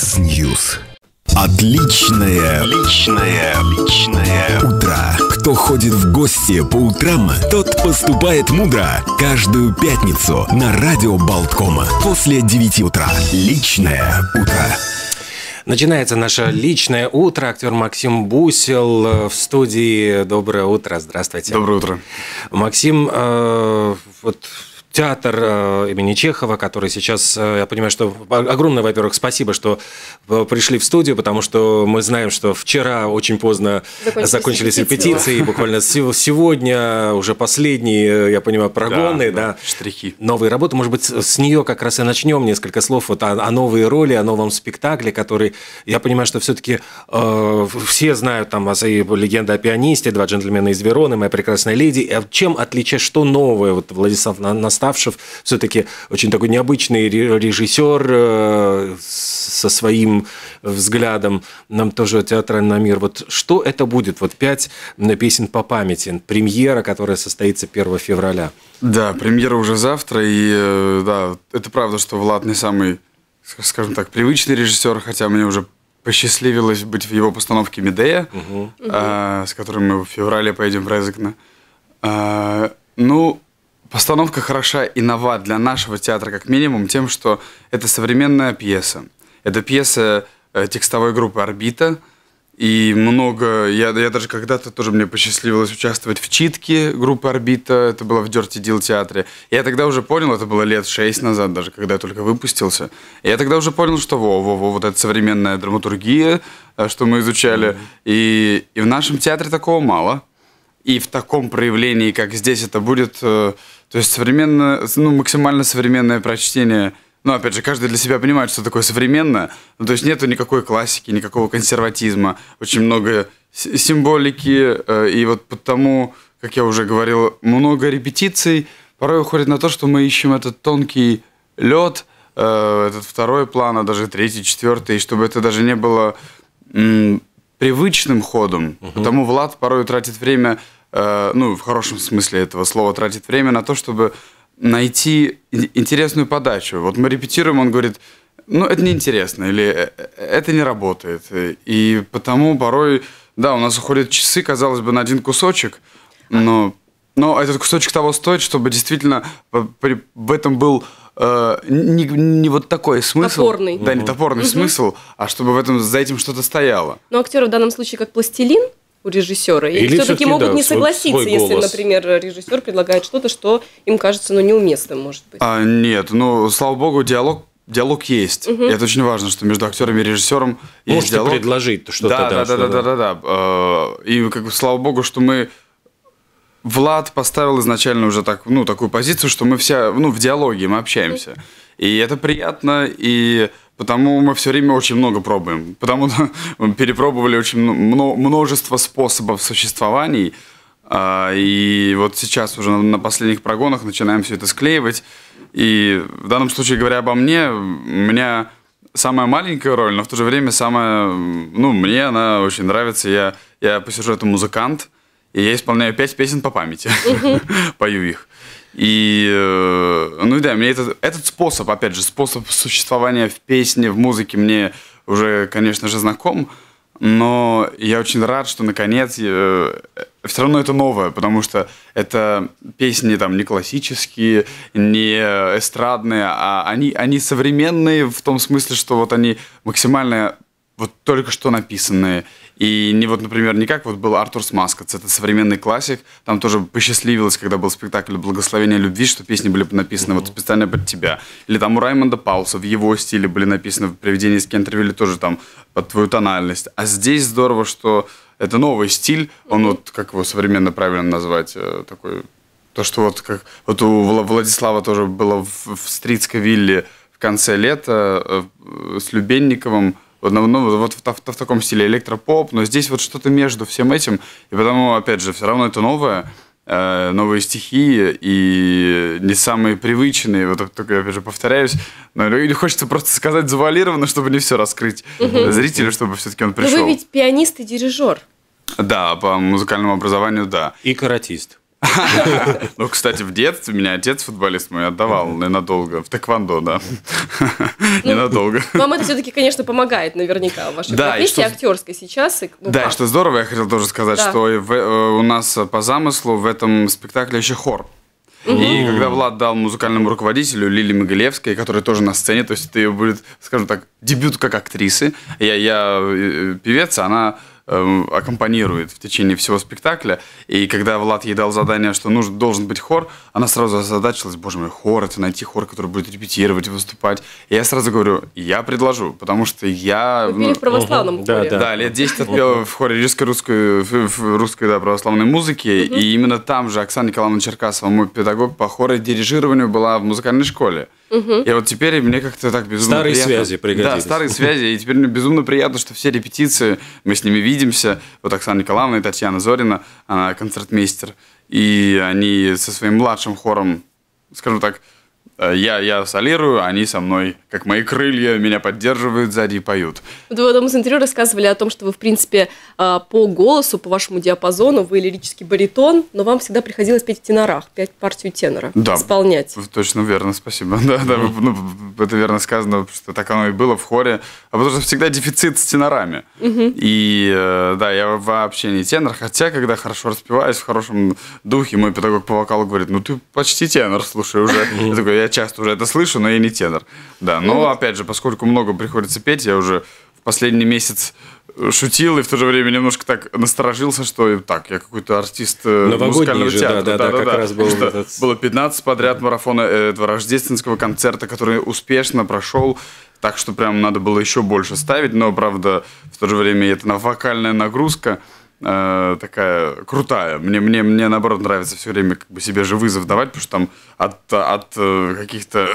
Яндекс Ньюс. Отличное, отличное, отличное утро. Кто ходит в гости по утрам, тот поступает мудро. Каждую пятницу на радио Болткома после 9 утра. Личное утро. Начинается наше личное утро. Актер Максим Бусел в студии. Доброе утро, здравствуйте. Доброе утро. Максим, э, вот театр э, имени Чехова, который сейчас, э, я понимаю, что огромное, во-первых, спасибо, что э, пришли в студию, потому что мы знаем, что вчера очень поздно закончились, закончились репетиции, репетиции буквально сегодня уже последние, я понимаю, прогоны, да, да, штрихи, новые работы, может быть, с нее как раз и начнем несколько слов вот о, о новой роли, о новом спектакле, который, я понимаю, что все-таки э, все знают там о легенда о пианисте, два джентльмена из Вероны, моя прекрасная леди, чем отличает, что новое вот Владислав нас Ставшев все-таки очень такой необычный режиссер э, со своим взглядом нам тоже театральный мир. Вот что это будет? Вот пять э, песен по памяти, премьера, которая состоится 1 февраля. Да, премьера уже завтра, и э, да, это правда, что Влад не самый, скажем так, привычный режиссер, хотя мне уже посчастливилось быть в его постановке «Медея», угу. а, с которым мы в феврале поедем в Резекна. А, ну, Постановка хороша и нова для нашего театра как минимум тем, что это современная пьеса. Это пьеса э, текстовой группы «Орбита», и много... Я, я даже когда-то тоже мне посчастливилось участвовать в читке группы «Орбита». Это было в Дёрти Дил театре. Я тогда уже понял, это было лет шесть назад даже, когда я только выпустился. Я тогда уже понял, что во, во, во вот эта современная драматургия, э, что мы изучали. И, и в нашем театре такого мало и в таком проявлении, как здесь это будет, э, то есть современное, ну, максимально современное прочтение. Ну, опять же, каждый для себя понимает, что такое современно. Ну, то есть нету никакой классики, никакого консерватизма. Очень много символики, э, и вот потому, как я уже говорил, много репетиций порой уходит на то, что мы ищем этот тонкий лед, э, этот второй план, а даже третий, четвертый, чтобы это даже не было привычным ходом. Угу. Потому Влад порой тратит время, э, ну, в хорошем смысле этого слова, тратит время на то, чтобы найти интересную подачу. Вот мы репетируем, он говорит, ну, это неинтересно, или «Э, э, это не работает. И потому порой, да, у нас уходят часы, казалось бы, на один кусочек, но, но этот кусочек того стоит, чтобы действительно э, в этом был э, не, не вот такой смысл. Топорный. Да, не топорный угу. смысл, а чтобы в этом, за этим что-то стояло. Ну а актеры в данном случае как пластилин, у режиссера. Или, Или все-таки могут да, не согласиться, если, например, режиссер предлагает что-то, что им кажется ну, неуместным, может быть. А, нет, ну, слава богу, диалог диалог есть. Угу. И это очень важно, что между актерами и режиссером есть диалог. предложить что-то. Да, да, да, да, да, да, да. Э, и как бы слава богу, что мы Влад поставил изначально уже так, ну, такую позицию, что мы все ну, в диалоге, мы общаемся. И это приятно, и потому мы все время очень много пробуем. Потому перепробовали очень множество способов существований. А, и вот сейчас уже на последних прогонах начинаем все это склеивать. И в данном случае, говоря обо мне, у меня самая маленькая роль, но в то же время самая... Ну, мне она очень нравится. Я, я по сюжету музыкант – и я исполняю пять песен по памяти, пою их. И, э, ну да, мне этот, этот способ, опять же, способ существования в песне, в музыке мне уже, конечно же, знаком, но я очень рад, что, наконец, я, э, все равно это новое, потому что это песни там не классические, не эстрадные, а они, они современные в том смысле, что вот они максимально вот только что написанные – и не вот, например, не как вот был Артур Смаскац, это современный классик, там тоже посчастливилось, когда был спектакль «Благословение любви», что песни были написаны вот специально под тебя. Или там у Раймонда Пауса в его стиле были написаны «Привидение из Кентервилля» тоже там под твою тональность. А здесь здорово, что это новый стиль, он вот, как его современно правильно назвать, э, такой... То, что вот как... Вот у Владислава тоже было в, в Стрицкой вилле в конце лета э, э, с Любенниковым ну, ну вот в, в, в таком стиле электропоп, но здесь вот что-то между всем этим, и потому, опять же, все равно это новое, э, новые стихии и не самые привычные, вот только, опять же, повторяюсь, но ну, или хочется просто сказать завуалированно, чтобы не все раскрыть угу. зрителю, чтобы все-таки он пришел. Ну, но вы ведь пианист и дирижер. Да, по музыкальному образованию, да. И каратист. Ну, кстати, в детстве меня отец футболист мой отдавал ненадолго в тэквондо, да. Ну, ненадолго. Вам это все-таки, конечно, помогает наверняка в вашей профессии актерской сейчас. Ну, да, что здорово, я хотел тоже сказать, что э, у нас по замыслу в этом спектакле еще хор. И mm-hmm. когда Влад дал музыкальному руководителю Лили Могилевской, которая тоже на сцене, то есть это ее будет, скажем так, дебют как актрисы. Я, я э, певец, а она эм, аккомпанирует в течение всего спектакля. И когда Влад ей дал задание, что нужен, должен быть хор, она сразу озадачилась, боже мой, хор, это найти хор, который будет репетировать, выступать. И я сразу говорю, я предложу, потому что я... Вы ну, в православном угу, хоре. Да, да. да, лет 10 отпел в хоре рижской русской, русской да, православной музыки, угу. и именно там же Оксана Николаевна Черкасова, мой педагог по хоре дирижированию, была в музыкальной школе. Угу. И вот теперь мне как-то так безумно Старые приятно. связи пригодились. Да, старые связи, и теперь мне безумно приятно, что все репетиции мы с ними видим, видимся. Вот Оксана Николаевна и Татьяна Зорина, она концертмейстер. И они со своим младшим хором, скажем так, Э, я, я солирую, они со мной, как мои крылья, меня поддерживают сзади и поют. Вот вы в одном из интервью рассказывали о том, что вы, в принципе, а, по голосу, по вашему диапазону, вы лирический баритон, но вам всегда приходилось петь в тенорах, петь партию тенора, да, исполнять. Точно верно, спасибо. Да, да, ну, это верно сказано, что так оно и было в хоре. А потому что всегда дефицит с тенорами. Угу. И э, да, я вообще не тенор, хотя, когда хорошо распеваюсь в хорошем духе, мой педагог по вокалу говорит, ну ты почти тенор, слушай уже. Я такой, я часто уже это слышу, но я не тенор. Да, но ну опять же, поскольку много приходится петь, я уже в последний месяц э, шутил и в то же время немножко так насторожился, что так, я какой-то артист э, Новогодний музыкального же, театра. Да, да, да, да, как да. раз был этот... Было 15 подряд марафона э, этого рождественского концерта, который успешно прошел. Так что прям надо было еще больше ставить, но, правда, в то же время это на вокальная нагрузка – э, такая крутая. Мне, мне, мне наоборот нравится все время как бы себе же вызов давать, потому что там от, от э, каких-то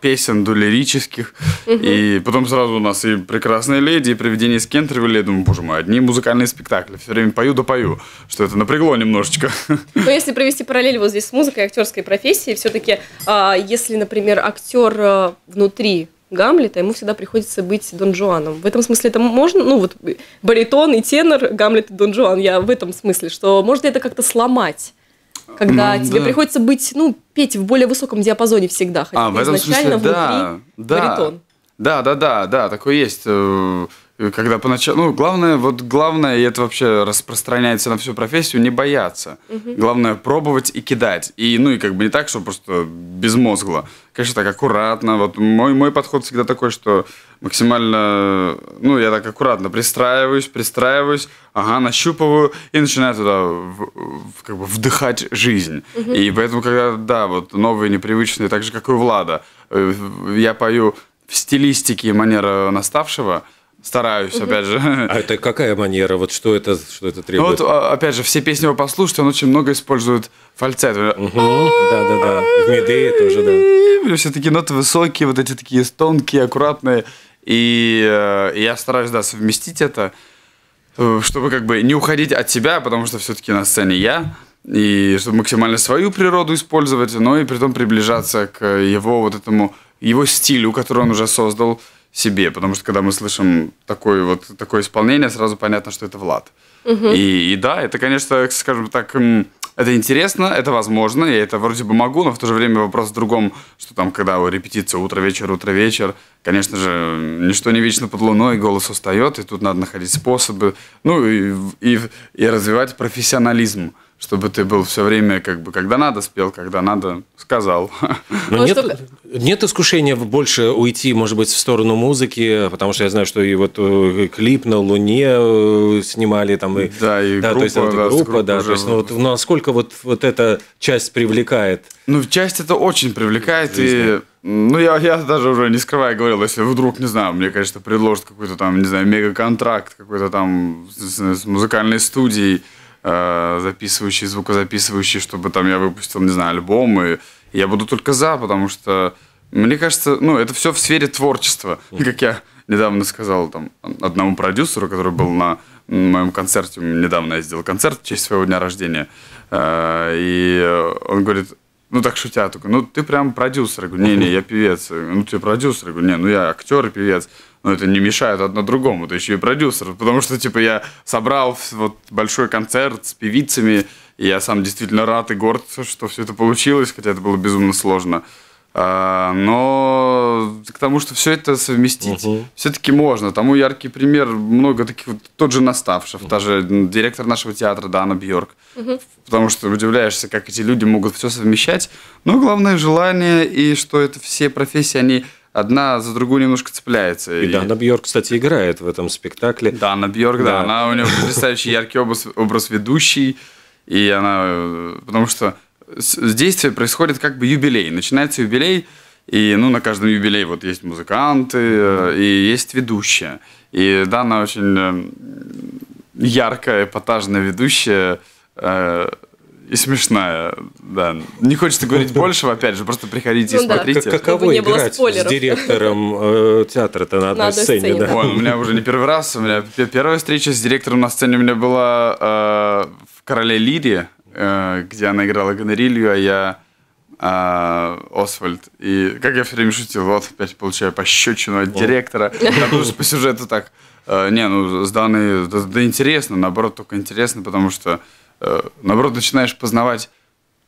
песен до лирических. И потом сразу у нас и прекрасные леди», и «Привидение с Кентервилля». Я думаю, боже мой, одни музыкальные спектакли. Все время пою да пою, что это напрягло немножечко. Но ну, если провести параллель вот здесь с музыкой и актерской профессией, все-таки, э, а, если, например, актер э, внутри Гамлета, ему всегда приходится быть Дон Жуаном. В этом смысле это можно, ну вот баритон и тенор Гамлет и Дон Жуан, я в этом смысле, что можно это как-то сломать? Когда ну, тебе да. приходится быть, ну, петь в более высоком диапазоне всегда, хотя а, в этом изначально смысле, внутри да, баритон. Да, да, да, да, такое есть. Э, Э, когда поначалу, ну, главное, вот главное, и это вообще распространяется на всю профессию, не бояться. Угу. Главное пробовать и кидать. И, ну, и как бы не так, что просто безмозгло. Конечно, так аккуратно. Вот мой, мой подход всегда такой, что максимально, ну, я так аккуратно пристраиваюсь, пристраиваюсь, ага, нащупываю и начинаю туда в, в, как бы вдыхать жизнь. Угу. И поэтому, когда, да, вот новые, непривычные, так же, как и у Влада, э, я пою в стилистике манера наставшего – Стараюсь, опять же. А это какая манера? Вот что это, что это ну требует? Ну вот, а, опять же, все песни его послушайте, он очень много использует фальцет. Да-да-да. В медее тоже, да. Все такие ноты высокие, вот эти такие тонкие, аккуратные. И э, я стараюсь, да, совместить это, э, чтобы как бы не уходить от себя, потому что все-таки на сцене я, и чтобы максимально свою природу использовать, но и при том приближаться к его вот этому, его стилю, который он уже создал, себе, потому что когда мы слышим такое вот такое исполнение, сразу понятно, что это Влад. Угу. И, и да, это, конечно, скажем так, это интересно, это возможно, я это вроде бы могу, но в то же время вопрос в другом, что там, когда у репетиция утро-вечер, утро-вечер, конечно же, ничто не вечно под луной, голос устает, и тут надо находить способы, ну и, и, и развивать профессионализм чтобы ты был все время, как бы, когда надо спел, когда надо сказал. Но ну, ну, нет, нет искушения больше уйти, может быть, в сторону музыки, потому что я знаю, что и вот э, клип на Луне э, снимали там и да, и да, группа, то есть, вот, да, группа, да, уже... то есть, ну, вот, насколько вот вот эта часть привлекает? Ну, часть это очень привлекает и ну, я, я даже уже не скрывая говорил, если вдруг, не знаю, мне, конечно, предложат какой-то там, не знаю, мега-контракт какой-то там с, с музыкальной студией, Э, записывающий, звукозаписывающий, чтобы там я выпустил, не знаю, альбом, и я буду только за, потому что мне кажется, ну, это все в сфере творчества. как я недавно сказал там одному продюсеру, который был на моем концерте, недавно я сделал концерт в честь своего дня рождения, э, и он говорит, ну так шутя, только, ну ты прям продюсер. Я говорю, не-не, я певец. Ну ты продюсер. Я говорю, не, ну я актер и певец но ну, это не мешает одно другому. Ты еще и продюсер. Потому что, типа, я собрал вот большой концерт с певицами, и я сам действительно рад и горд, что все это получилось, хотя это было безумно сложно. А, но к тому, что все это совместить, Uh -huh. все-таки можно. Тому яркий пример много таких вот тот же Наставшев, Uh -huh. даже директор нашего театра Дана Бьорк. Uh -huh. Потому что удивляешься, как эти люди могут все совмещать. Но главное желание и что это все профессии, они одна за другую немножко цепляется. И, и... Дана Бьорк, кстати, играет в этом спектакле. Дана Бьорк, да, да она у нее потрясающий яркий образ, образ ведущий, и она, э, потому что действие происходит как бы юбилей, начинается юбилей, и ну, на каждом юбилее вот есть музыканты, э, и есть ведущая. И Дана очень э, яркая, эпатажная ведущая, и смешная, да. Не хочется говорить ну, большего, опять же, просто приходите и ну да. смотрите. Как, каково играть с директором э, театра-то на одной сцене? да. у меня уже не первый раз, у меня первая встреча с директором на сцене у меня была э, в «Короле Лири», э, где она играла Гонорилью, а я Освальд. И как я все время шутил, вот опять получаю пощечину от директора. Потому а что по сюжету так. Не, ну, с данной, да интересно, наоборот, только интересно, потому что Э, наоборот, начинаешь познавать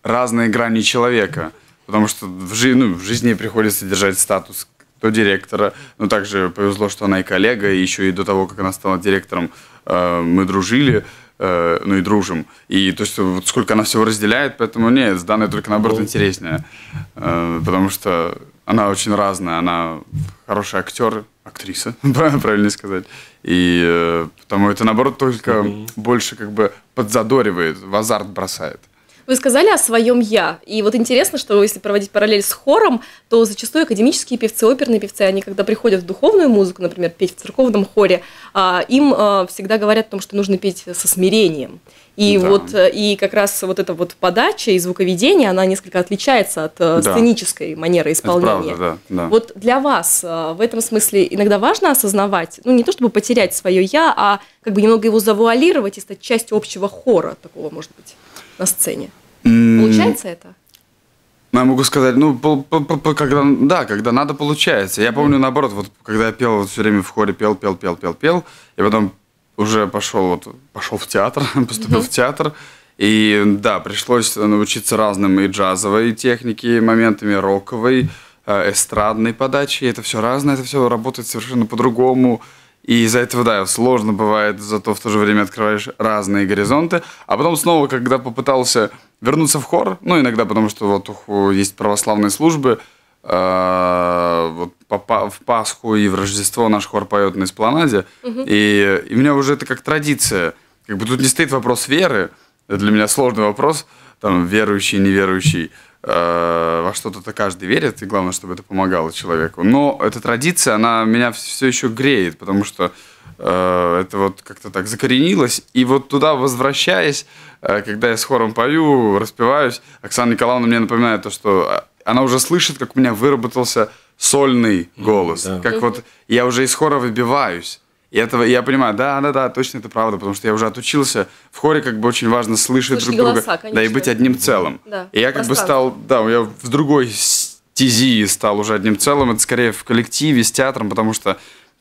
разные грани человека. Потому что в, жи- ну, в жизни приходится держать статус то директора. Но также повезло, что она и коллега, и еще и до того, как она стала директором, э, мы дружили, э, ну и дружим. И то есть вот сколько она всего разделяет, поэтому нет, с данной только наоборот интереснее. Потому что она очень разная, она хороший актер, актриса, правильно сказать. И э, потому это, наоборот, только mm-hmm. больше как бы подзадоривает, в азарт бросает. Вы сказали о своем «я». И вот интересно, что если проводить параллель с хором, то зачастую академические певцы, оперные певцы, они когда приходят в духовную музыку, например, петь в церковном хоре, а, им а, всегда говорят о том, что нужно петь со смирением. И да. вот э, и как раз вот эта вот подача и звуковедение, она несколько отличается от э, да. сценической манеры исполнения. Это правда, да, да. Вот для вас э, в этом смысле иногда важно осознавать, ну не то чтобы потерять свое я, а как бы немного его завуалировать и стать частью общего хора такого, может быть на сцене. Получается это? Ну, я могу сказать, ну, по, по, по, когда, да, когда надо, получается. Я помню, наоборот, вот когда я пел вот, все время в хоре, пел, пел, пел, пел, пел, и потом уже пошел, вот, пошел в театр, поступил в театр, и да, пришлось научиться разным и джазовой технике, моментами роковой, э, эстрадной подачи, это все разное, это все работает совершенно по-другому, и из-за этого, да, сложно бывает, зато в то же время открываешь разные горизонты. А потом снова, когда попытался вернуться в хор, ну, иногда потому что вот ух, есть православные службы, а, вот в Пасху и в Рождество наш хор поет на эспланаде, и, и у меня уже это как традиция. Как бы тут не стоит вопрос веры, это для меня сложный вопрос, там, верующий, неверующий. Э, во что-то то каждый верит, и главное, чтобы это помогало человеку. Но эта традиция, она меня все еще греет, потому что э, это вот как-то так закоренилось. И вот туда возвращаясь, э, когда я с хором пою, распеваюсь, Оксана Николаевна мне напоминает то, что а, она уже слышит, как у меня выработался сольный голос. Mm, да. Как вот я уже из хора выбиваюсь. И этого, я понимаю, да, да, да, точно это правда, потому что я уже отучился. В хоре как бы очень важно слышать Слышать друг друга, конечно. да, и быть одним целым. Да, и я как бы стал, да, я в другой стези стал уже одним целым, это скорее в коллективе с театром, потому что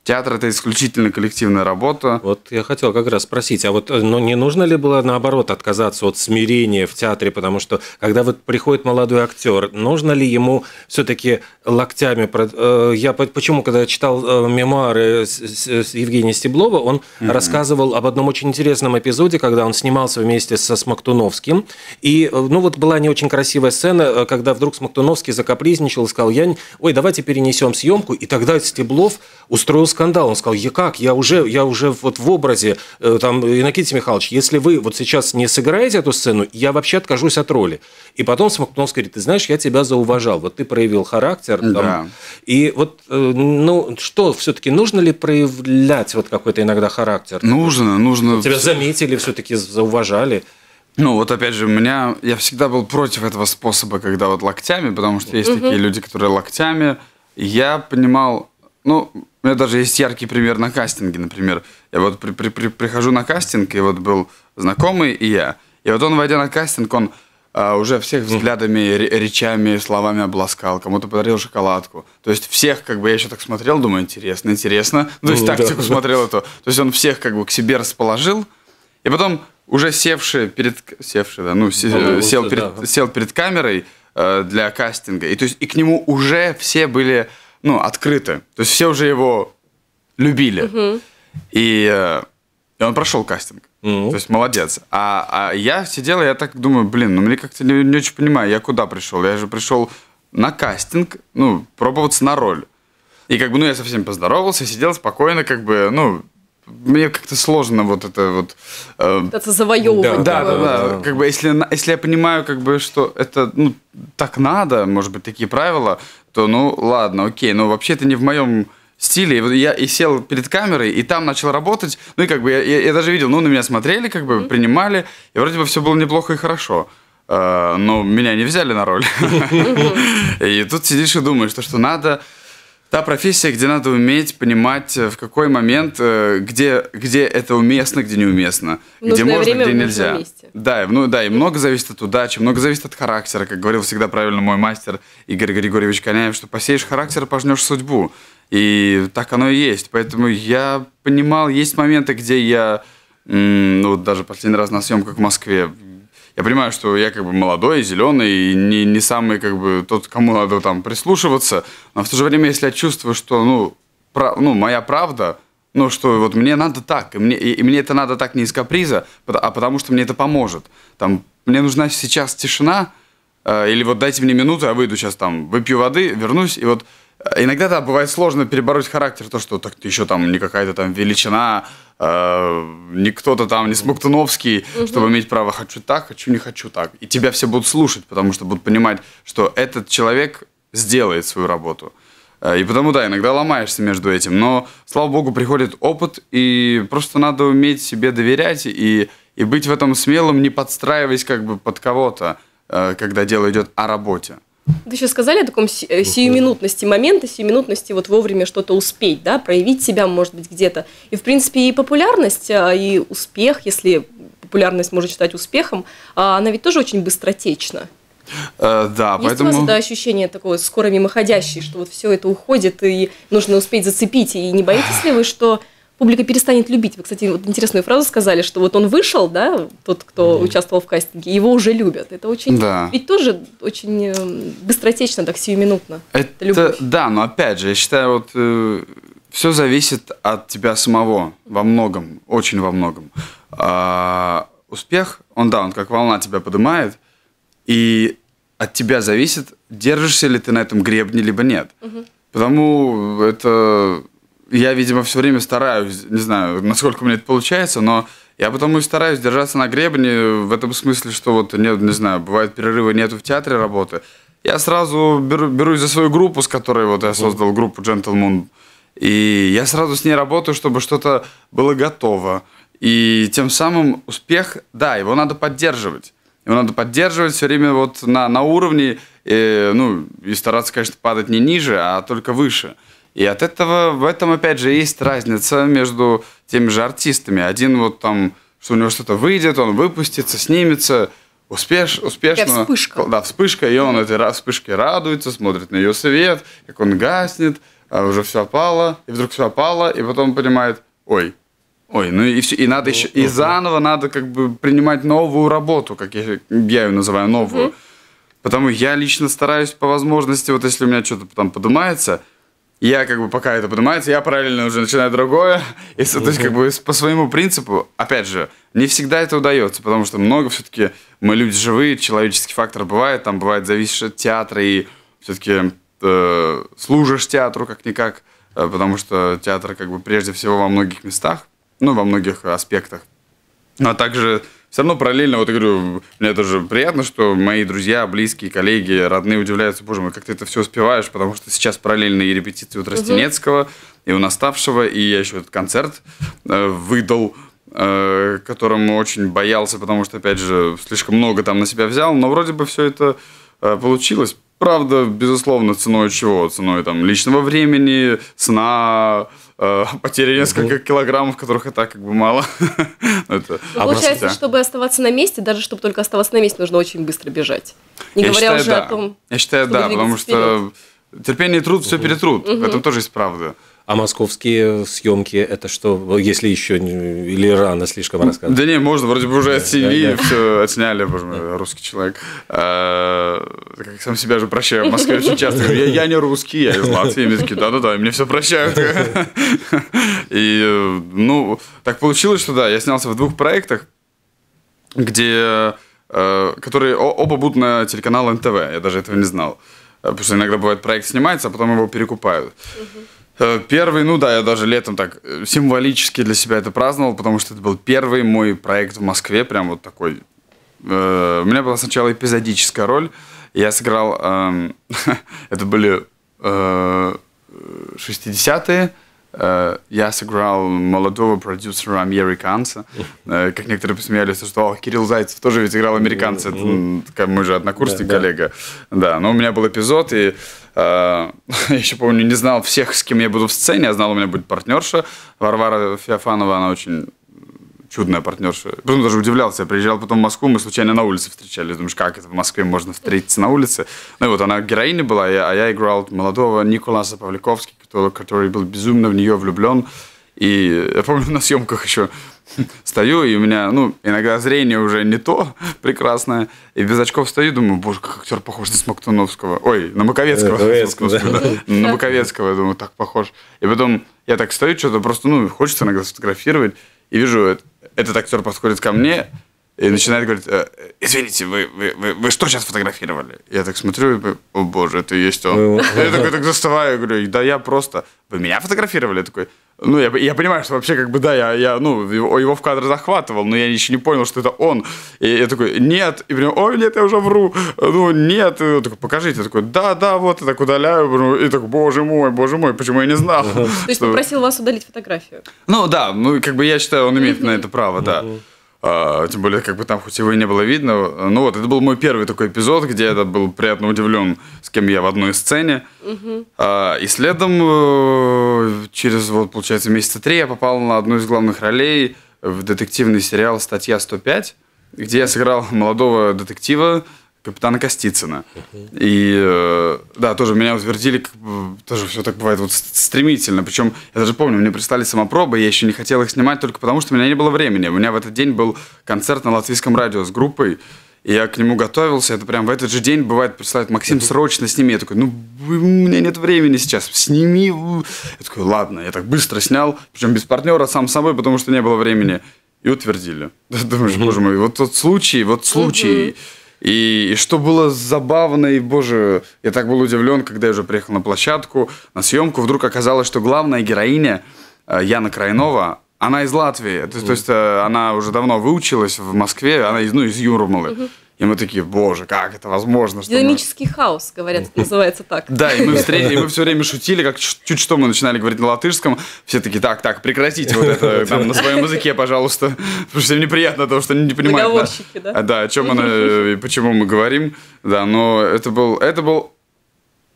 Театр – это исключительно коллективная работа. Вот я хотел как раз спросить, а вот э, ну, не нужно ли было, наоборот, отказаться от смирения в театре? Потому что, когда вот приходит молодой актер, нужно ли ему все таки локтями... Э, я почему, когда читал э, мемуары Евгения Стеблова, он mm-hmm. рассказывал об одном очень интересном эпизоде, когда он снимался вместе со Смоктуновским. И, ну, вот была не очень красивая сцена, когда вдруг Смоктуновский закапризничал и сказал, я... ой, давайте перенесем съемку. И тогда Стеблов устроил скандал. Он сказал, я как, я уже, я уже вот в образе, э, там, Иннокентий Михайлович, если вы вот сейчас не сыграете эту сцену, я вообще откажусь от роли. И потом Смоктуновский говорит, ты знаешь, я тебя зауважал, вот ты проявил характер. Там. И вот, э, ну, что, все-таки нужно ли проявлять вот какой-то иногда характер? Нужно, нужно. Тебя заметили, все-таки зауважали. Ну, вот опять же, у меня... Я всегда был против этого способа, когда вот локтями, потому что есть угу. такие люди, которые локтями. Я понимал... Ну, у ну, меня даже есть яркий пример на кастинге, например. Я вот при при при прихожу на кастинг, и вот был знакомый и я. И вот он, войдя на кастинг, он а, уже всех взглядами, речами, словами обласкал, кому-то подарил шоколадку. То есть всех, как бы, я еще так смотрел, думаю, интересно, интересно. Ну, то есть ну, тактику смотрел эту. То есть он всех, как бы, к себе расположил. И потом уже севший перед... Севший, да, ну, се, ну сел, перед, сел перед камерой э, для кастинга. И то есть и к нему уже все были ну, открыто. То есть все уже его любили. Угу. И, э, и он прошел кастинг. Угу. То есть молодец. А, а я сидел, и я так думаю, блин, ну мне как-то не, не очень понимаю, я куда пришел? Я же пришел на кастинг, ну, пробоваться на роль. И как бы, ну, я со всеми поздоровался, сидел спокойно, как бы, ну, мне как-то сложно вот это вот... Э, это завоевывать. Да, да, да, да. Как бы, если, если я понимаю, как бы, что это, ну, так надо, может быть, такие правила, то, ну, ладно, окей, но вообще это не в моем стиле. И вот я и сел перед камерой, и там начал работать. Ну, и как бы я, я, я даже видел, ну, на меня смотрели, как бы, принимали, и вроде бы все было неплохо и хорошо э, но меня не взяли на роль. И тут сидишь и думаешь, что надо та профессия, где надо уметь понимать, э, в какой момент, э, где, где это уместно, где неуместно, в где можно, время, где нельзя. Месте. Да, ну да, и много зависит от удачи, много зависит от характера, как говорил всегда правильно мой мастер Игорь Григорьевич Коняев, что посеешь характер, пожнешь судьбу. И так оно и есть. Поэтому я понимал, есть моменты, где я ну, даже последний раз на съемках в Москве я понимаю, что я как бы молодой, зеленый, и не, не самый как бы тот, кому надо там прислушиваться, но в то же время, если я чувствую, что, ну, прав, ну моя правда, ну, что вот мне надо так, и мне, и, и мне это надо так не из каприза, а потому что мне это поможет. Там, мне нужна сейчас тишина, э, или вот дайте мне минуту, я выйду сейчас там, выпью воды, вернусь, и вот Э, иногда, да, бывает сложно перебороть характер, то, что так ты еще там не какая-то там величина, э, не кто-то там, не Смоктуновский, угу. чтобы иметь право «хочу так, хочу, не хочу так». И тебя все будут слушать, потому что будут понимать, что этот человек сделает свою работу. Э, и потому, да, иногда ломаешься между этим. Но, слава богу, приходит опыт, и просто надо уметь себе доверять и, и быть в этом смелым, не подстраиваясь как бы под кого-то, э, когда дело идет о работе. Вы еще сказали о таком э, сиюминутности момента, сиюминутности вот вовремя что-то успеть, да, проявить себя, может быть, где-то. И, в принципе, и популярность, а, и успех, если популярность можно считать успехом, а, она ведь тоже очень быстротечна. Э, да, Есть поэтому... у вас да, ощущение такого скоро мимоходящей, что вот все это уходит, и нужно успеть зацепить, и не боитесь ли вы, что публика перестанет любить. Вы, кстати, вот интересную фразу сказали, что вот он вышел, да, тот, кто mm-hmm. участвовал в кастинге, его уже любят. Это очень, да. ведь тоже очень э, быстротечно, так сиюминутно. Это, это да, но опять же, я считаю, вот э, все зависит от тебя самого во многом, очень во многом. А, успех, он да, он как волна тебя поднимает, и от тебя зависит, держишься ли ты на этом гребне, либо нет. Mm -hmm. Потому это я, видимо, все время стараюсь, не знаю, насколько мне это получается, но я потому и стараюсь держаться на гребне в этом смысле, что вот, нет, не знаю, бывают перерывы, нету в театре работы. Я сразу беру, берусь за свою группу, с которой вот я создал группу Gentleman, и я сразу с ней работаю, чтобы что-то было готово. И тем самым успех, да, его надо поддерживать. Его надо поддерживать все время вот на, на уровне, и, э, ну, и стараться, конечно, падать не ниже, а только выше – и от этого, в этом, опять же, есть разница между теми же артистами. Один вот там, что у него что-то выйдет, он выпустится, снимется, успеш, успешно. Такая вспышка. Да, вспышка, и он этой вспышке радуется, смотрит на ее свет, как он гаснет, а уже все опало, и вдруг все опало, и потом понимает, ой, Ой, ну и все, и надо еще, и ну, ну, заново надо как бы принимать новую работу, как я, я ее называю, новую. Потому я лично стараюсь по возможности, вот если у меня что-то там поднимается, я как бы пока это поднимается, я параллельно уже начинаю другое. И, то есть как бы по своему принципу, опять же, не всегда это удается, потому что много все-таки мы люди живые, человеческий фактор бывает, там бывает зависишь от театра и все-таки э, служишь театру как-никак, э, потому что театр как бы прежде всего во многих местах, ну, во многих аспектах. Но а также все равно параллельно, вот я говорю, мне тоже приятно, что мои друзья, близкие, коллеги, родные удивляются, боже мой, как ты это все успеваешь, потому что сейчас параллельно и репетиции у Тростенецкого, и у Наставшего, и я еще этот концерт э, выдал, э, которому очень боялся, потому что, опять же, слишком много там на себя взял, но вроде бы все это э, получилось. Правда, безусловно, ценой чего? Ценой там личного времени, сна, Э, потеря нескольких килограммов, которых и так как бы мало. А получается, чтобы оставаться на месте, даже чтобы только оставаться на месте, нужно очень быстро бежать. Не я говоря считаю, уже да. о том, Я считаю, да, потому что терпение и труд все перетрут. В этом тоже есть правда. А московские съемки это что, ну, если еще или рано слишком рассказывать? Да не, можно, вроде бы уже отсняли, да, да. все отсняли, боже мой, русский человек. А, как сам себя же прощаю в Москве очень часто. Я, я не русский, я из Латвии. И такие, да-да-да, мне все прощают. И, ну, так получилось, что да, я снялся в двух проектах, где э, которые оба будут на телеканал НТВ, я даже этого не знал. Потому что иногда бывает проект снимается, а потом его перекупают. uh Э, первый, ну да, я даже летом так э, символически для себя это праздновал, потому что это был первый мой проект в Москве, прям вот такой. Э, у меня была сначала эпизодическая роль, я сыграл, эм, это были 60-е, Э, я сыграл молодого продюсера американца. Э, как некоторые посмеялись, что О, Кирилл Зайцев тоже ведь играл американца. Это, как мы же однокурсник, да, коллега. Да. да, но у меня был эпизод, и э, я еще помню, не знал всех, с кем я буду в сцене. Я а знал, у меня будет партнерша Варвара Феофанова, она очень чудная партнерша. Потом даже удивлялся. Я приезжал потом в Москву, мы случайно на улице встречались. Думаешь, как это в Москве можно встретиться на улице? Ну и вот она героиня была, а я играл молодого Николаса Павликовского, который был безумно в нее влюблен. И э, я помню, на съемках еще стою, и у меня, ну, иногда зрение уже не то прекрасное, и без очков стою, думаю, боже, как актер похож на Смоктуновского. Ой, на Маковецкого. Э, на Маковецкого, я думаю, так похож. И потом я так стою, что-то просто, ну, хочется иногда сфотографировать, и вижу, э, этот актер подходит ко мне, и начинает говорить, «Э, извините, вы, вы, вы, вы что сейчас фотографировали? Я так смотрю, и, о боже, это и есть он. Ну, я такой так заставаю, говорю, да я просто... Вы меня фотографировали? такой, ну, я, я понимаю, что вообще, как бы, да, я, я ну, его, его в кадр захватывал, но я еще не понял, что это он. И я такой, нет. И прям, ой, нет, я уже вру. Ну, нет. И он такой, покажите. Я такой, да, да, вот, и так удаляю. Ну, и такой, боже мой, боже мой, почему я не знал? То есть попросил вас удалить фотографию? Ну, да, ну, как бы, я считаю, он имеет на это право, да. А, тем более, как бы там хоть его и не было видно. Ну вот, это был мой первый такой эпизод, где я был приятно удивлен, с кем я в одной сцене. А, и следом, э, через, вот, получается, месяца три я попал на одну из главных ролей в детективный сериал «Статья 105», где я сыграл молодого детектива, капитана Костицына. И э, да, тоже меня утвердили, тоже все так бывает вот стремительно. Причем, я даже помню, мне прислали самопробы, я еще не хотел их снимать только потому, что у меня не было времени. У меня в этот день был концерт на латвийском радио с группой, и я к нему готовился. Это прям в этот же день бывает, присылают, Максим, срочно сними. Я такой, ну, у меня нет времени сейчас, сними. Я такой, ладно, я так быстро снял, причем без партнера, сам собой, потому что не было времени. И утвердили. Думаешь, боже мой, вот тот случай, вот случай. Uh-huh. И, что было забавно, и, боже, я так был удивлен, когда я уже приехал на площадку, на съемку, вдруг оказалось, что главная героиня э, Яна Крайнова, она из Латвии, то, то есть э, она уже давно выучилась в Москве, она из, ну, из Юрмалы. Mm-hmm. И мы такие, боже, как это возможно? Что Динамический мы... хаос, говорят, называется так. Да, и мы встретили, и мы все время шутили, как чуть что мы начинали говорить на латышском, все такие, так, так, прекратите вот это там, на своем языке, пожалуйста, потому что всем неприятно то, что они не понимают. Да? да? Да, о чем она э, и почему мы говорим, да, но это был, это был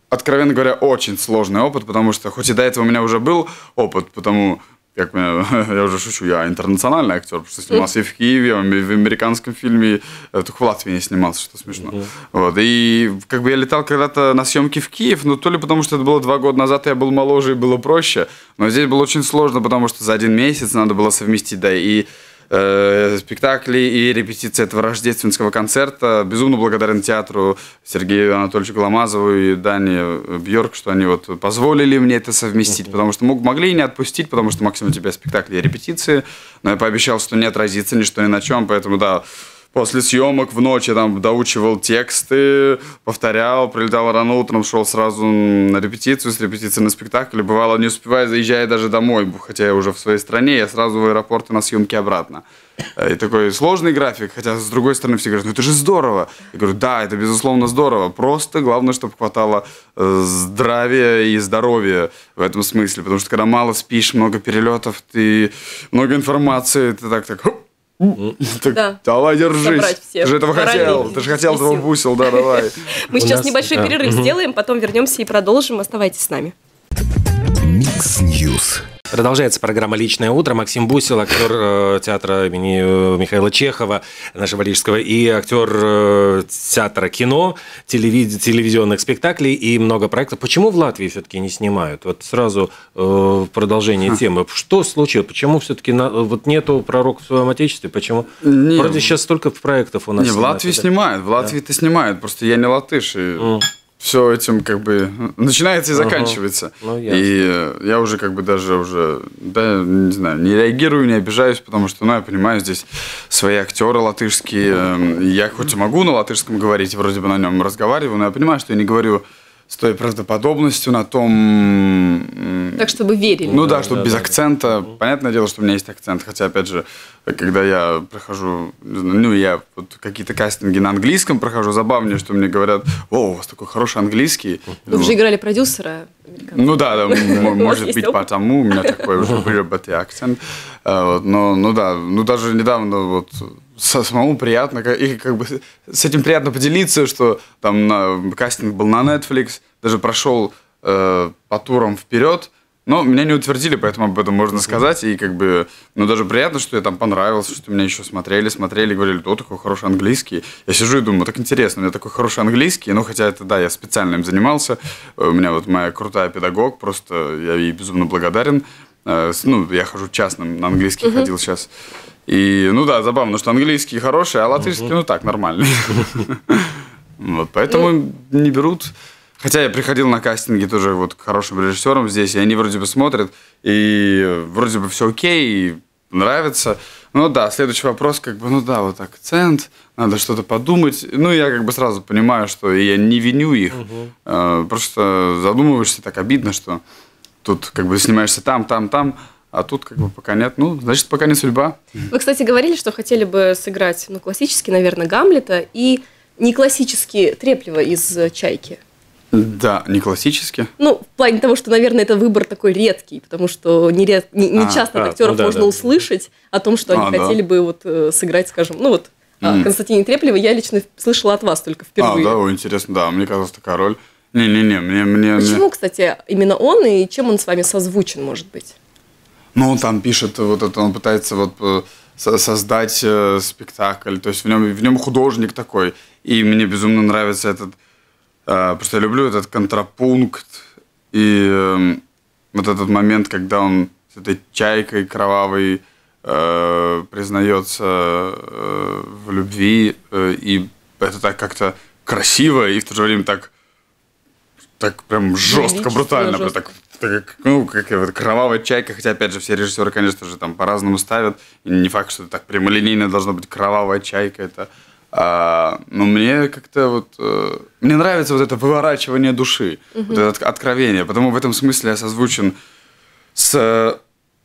откровенно говоря, очень сложный опыт, потому что, хоть и до этого у меня уже был опыт, потому как меня, я уже шучу, я интернациональный актер, потому что снимался и в Киеве, в американском фильме, только в Латвии не снимался, что смешно. Mm-hmm. Вот, и как бы я летал когда-то на съемки в Киев, но то ли потому, что это было два года назад, я был моложе и было проще, но здесь было очень сложно, потому что за один месяц надо было совместить, да, и э, спектаклей и репетиции этого рождественского концерта. Безумно благодарен театру Сергею Анатольевичу Гламазову и Дане Бьорк, что они вот позволили мне это совместить, потому что мог, могли и не отпустить, потому что максимум у тебя спектакли и репетиции, но я пообещал, что не отразится ничто ни на чем, поэтому да, после съемок в ночь я там доучивал тексты, повторял, прилетал рано утром, шел сразу на репетицию, с репетиции на спектакль. Бывало, не успевая, заезжая даже домой, хотя я уже в своей стране, я сразу в аэропорт и на съемки обратно. Э, и такой сложный график, хотя с другой стороны все говорят, ну это же здорово. Я говорю, да, это безусловно здорово, просто главное, чтобы хватало э, здравия и здоровья в этом смысле, потому что когда мало спишь, много перелетов, ты много информации, ты так так Так, давай, держись. Ты же этого хотел. Ты же хотел этого бусил, да, давай. Мы сейчас небольшой перерыв сделаем, потом вернемся и продолжим. Оставайтесь с нами. Микс Ньюс. Продолжается программа «Личное утро». Максим Бусил, актер э, театра имени э, Михаила Чехова, нашего Рижского, и актер э, театра кино, телевиз... телевизионных спектаклей и много проектов. Почему в Латвии все-таки не снимают? Вот сразу в продолжение темы. Что случилось? Почему все-таки на... вот нету пророка в своем отечестве? Почему? Не, Вроде сейчас столько проектов у нас. Не, в Латвии снимают. В Латвии-то снимают, просто я не латыш. И... Mm все этим как бы начинается и заканчивается. Ага. Ну, и я уже как бы даже уже, да, не знаю, не реагирую, не обижаюсь, потому что, ну, я понимаю, здесь свои актеры латышские, эм, я хоть и могу на латышском говорить, вроде бы на нем разговариваю, но я понимаю, что я не говорю с той правдоподобностью, на том... Так, чтобы верили. Ну да, да чтобы да, без да, акцента. Да. Понятное дело, что у меня есть акцент. Хотя, опять же, когда я прохожу... Ну, я вот какие-то кастинги на английском прохожу, забавнее, что мне говорят, о, у вас такой хороший английский. Вы ну, играли продюсера. Ну да, да может быть, потому у меня такой уже выработанный акцент. А, но, ну да, ну даже недавно вот самому приятно, и как бы с этим приятно поделиться, что там на, кастинг был на Netflix, даже прошел э, по турам вперед, но меня не утвердили, поэтому об этом можно сказать. И как бы, ну даже приятно, что я там понравился, что меня еще смотрели, смотрели, говорили, о, такой хороший английский. Я сижу и думаю, так интересно, у меня такой хороший английский. Ну, хотя это, да, я специально им занимался. Э, у меня вот моя крутая педагог, просто я ей безумно благодарен. Э, ну, я хожу частным, на английский ходил сейчас. И, ну да, забавно, что английский хороший, а латышский, ну так, нормальный. Вот, поэтому ну. не берут. Хотя я приходил на кастинги тоже вот к хорошим режиссерам здесь, и они вроде бы смотрят, и вроде бы все окей, и нравится. Ну да, следующий вопрос, как бы, ну да, вот акцент, надо что-то подумать. Ну, я как бы сразу понимаю, что я не виню их. Угу. Просто задумываешься, так обидно, что тут как бы снимаешься там, там, там, а тут как бы пока нет. Ну, значит, пока не судьба. Вы, кстати, говорили, что хотели бы сыграть, ну, классический, наверное, Гамлета и не классический Треплева из э, «Чайки». Да, не классически. Ну, в плане того, что, наверное, это выбор такой редкий, потому что неред ред... не, не а, часто а, актеров ну, да, можно да, услышать да. о том, что а, они да. хотели бы вот э, сыграть, скажем, ну вот mm. А, Константине Треплева я лично слышала от вас только а, впервые. А, да, о, интересно, да, мне казалось, такая роль. Не-не-не, мне, мне... Почему, мне... кстати, именно он и чем он с вами созвучен, может быть? Но ну, он там пишет, вот это, он пытается вот э, создать э, спектакль, то есть в нем, в нем художник такой. И мне безумно нравится этот, э, просто я люблю этот контрапункт и эм, вот этот момент, когда он с этой чайкой кровавой признается в любви, и это так как-то красиво и в то же время так, так прям жестко, брутально, жестко. так как, ну, как вот кровавая чайка, хотя, опять же, все режиссеры, конечно же, там по-разному ставят. И не факт, что это так прямолинейно должно быть кровавая чайка. Это, а, но мне как-то вот... А, мне нравится вот это выворачивание души, угу. вот это откровение. Потому в этом смысле я созвучен с э,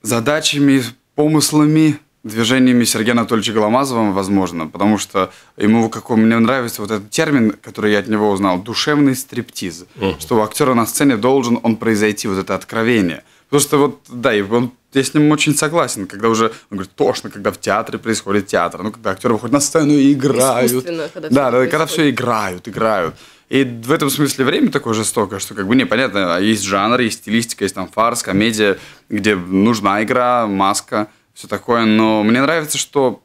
задачами, помыслами движениями Сергея Анатольевича Голомазова, возможно, потому что ему, как мне нравится вот этот термин, который я от него узнал, душевный стриптиз, uh-huh. что у актера на сцене должен он произойти, вот это откровение. Потому что вот, да, и он, я с ним очень согласен, когда уже, он говорит, тошно, когда в театре происходит театр, ну, когда актеры выходят на сцену и играют. когда да, да, когда все играют, играют. И в этом смысле время такое жестокое, что как бы непонятно, а есть жанр, есть стилистика, есть там фарс, комедия, где нужна игра, маска – все такое. Но мне нравится, что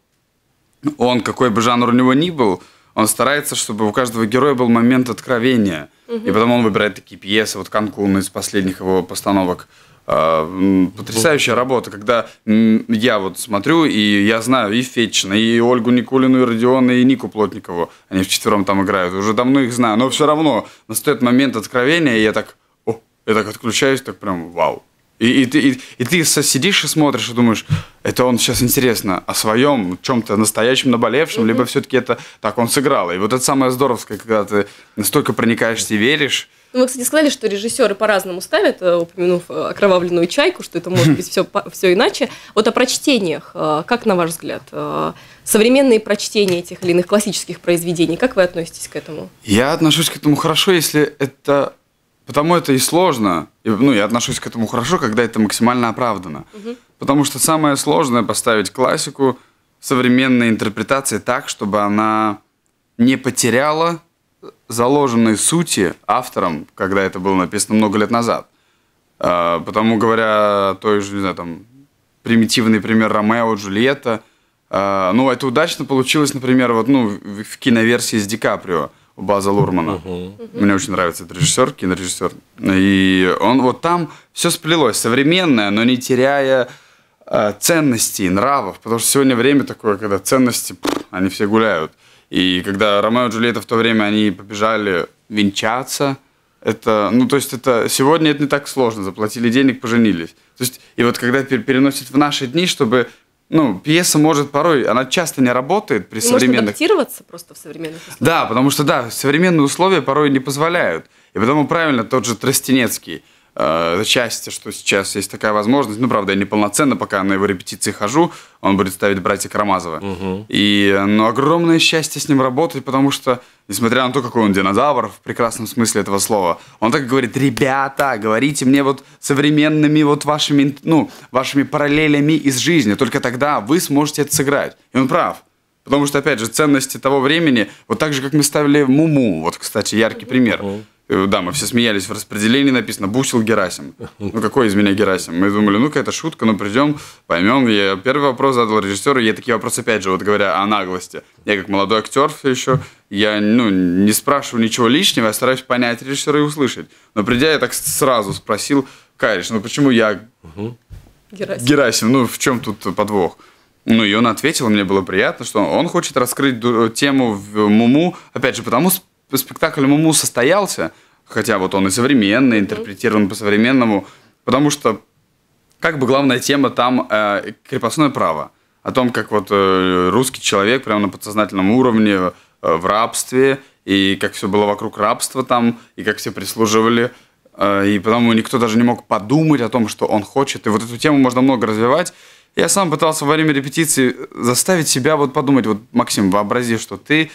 он, какой бы жанр у него ни был, он старается, чтобы у каждого героя был момент откровения. Угу. И потом он выбирает такие пьесы, вот Канкун из последних его постановок. А, потрясающая работа, когда я вот смотрю, и я знаю и Фетчина, и Ольгу Никулину, и Родиона, и Нику Плотникову. Они в четвером там играют, уже давно их знаю. Но все равно настает момент откровения, и я так, о, я так отключаюсь, так прям вау. И, и, ты, и, и ты сидишь и смотришь и думаешь, это он сейчас интересно о своем чем-то настоящем, наболевшем, либо все-таки это так он сыграл. И вот это самое здоровское, когда ты настолько проникаешься и веришь. Ну, вы, кстати, сказали, что режиссеры по-разному ставят, э, упомянув э, окровавленную чайку, что это может быть все, все иначе. Вот о прочтениях, э, как на ваш взгляд, современные прочтения этих или иных классических произведений, как вы относитесь к этому? Я отношусь к этому хорошо, если это Потому это и сложно. И, ну, я отношусь к этому хорошо, когда это максимально оправдано. Угу. Потому что самое сложное поставить классику современной интерпретации так, чтобы она не потеряла заложенной сути автором, когда это было написано много лет назад. А, потому говоря, той же, не знаю, там, примитивный пример Ромео, Джульетта, а, ну, это удачно получилось, например, вот, ну, в киноверсии с Ди Каприо. База Лурмана. Угу. Мне очень нравится этот режиссер, кинорежиссер. И он вот там все сплелось, современное, но не теряя э, ценностей, нравов. Потому что сегодня время такое, когда ценности, пфф, они все гуляют. И когда Ромео и Джульетта в то время, они побежали венчаться, это, ну, то есть это сегодня это не так сложно. Заплатили денег, поженились. То есть, и вот когда переносят в наши дни, чтобы ну, пьеса может порой, она часто не работает при Можно современных... Может адаптироваться просто в современных условиях. Да, потому что, да, современные условия порой не позволяют. И потому правильно тот же Тростенецкий – э, счастье, что сейчас есть такая возможность. Ну, правда, я неполноценно, пока на его репетиции хожу, он будет ставить «Братья Карамазовы». Угу. И, но ну, огромное счастье с ним работать, потому что, несмотря на то, какой он динозавр, в прекрасном смысле этого слова, он так говорит, ребята, говорите мне вот современными вот вашими, ну, вашими параллелями из жизни, только тогда вы сможете это сыграть. И он прав. Потому что, опять же, ценности того времени, вот так же, как мы ставили Муму, вот, кстати, яркий пример. uh Э, да, мы все смеялись, в распределении написано «Бусил Герасим». Ну, какой из меня Герасим? Мы думали, ну-ка, это шутка, ну, придем, поймем. Я первый вопрос задал режиссеру, я такие вопросы, опять же, вот говоря о наглости. Я как молодой актер еще, я, ну, не спрашиваю ничего лишнего, я стараюсь понять режиссера и услышать. Но придя, я так сразу спросил, Кариш, ну, почему я Герасим. Герасим, ну, в чем тут подвох? Ну, и он ответил, мне было приятно, что он хочет раскрыть э, тему в э, Муму, опять же, потому что спектакль «Муму» состоялся, хотя вот он и современный, интерпретирован по-современному, потому что как бы главная тема там э, крепостное право. О том, как вот э, русский человек прямо на подсознательном уровне э, в рабстве, и как все было вокруг рабства там, и как все прислуживали. Э, и потому никто даже не мог подумать о том, что он хочет. И вот эту тему можно много развивать. Я сам пытался во время репетиции заставить себя вот подумать, вот, Максим, вообрази, что ты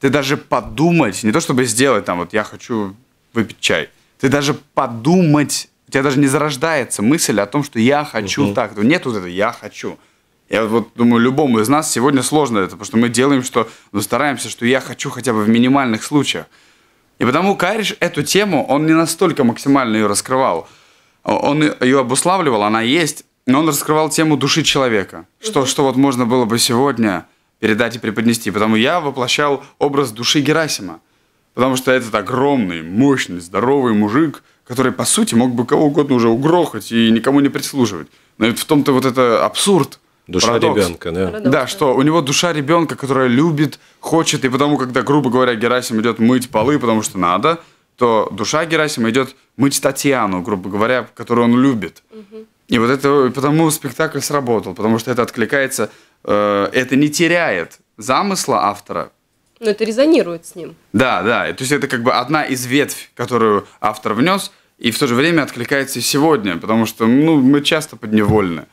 ты даже подумать, не то чтобы сделать там, вот я хочу выпить чай, ты даже подумать, у тебя даже не зарождается мысль о том, что я хочу угу. так. Нет вот этого «я хочу». Я вот думаю, любому из нас сегодня сложно это, потому что мы делаем, что мы ну, стараемся, что я хочу хотя бы в минимальных случаях. И потому Кариш эту тему, он не настолько максимально ее раскрывал. Он ее обуславливал, она есть, но он раскрывал тему души человека. Что, что вот можно было бы сегодня передать и преподнести. Потому я воплощал образ души Герасима. Потому что этот огромный, мощный, здоровый мужик, который, по сути, мог бы кого угодно уже угрохать и никому не прислуживать. Но ведь в том-то вот это абсурд. Душа парадокс. ребенка, да. Парадокс, да, что у него душа ребенка, которая любит, хочет, и потому, когда, грубо говоря, Герасим идет мыть полы, потому что надо, то душа Герасима идет мыть Татьяну, грубо говоря, которую он любит. Угу. И вот это, потому спектакль сработал, потому что это откликается Э, это не теряет замысла автора. Но это резонирует с ним. Да, да. То есть это как бы одна из ветвь, которую автор внес, и в то же время откликается и сегодня, потому что ну, мы часто подневольны.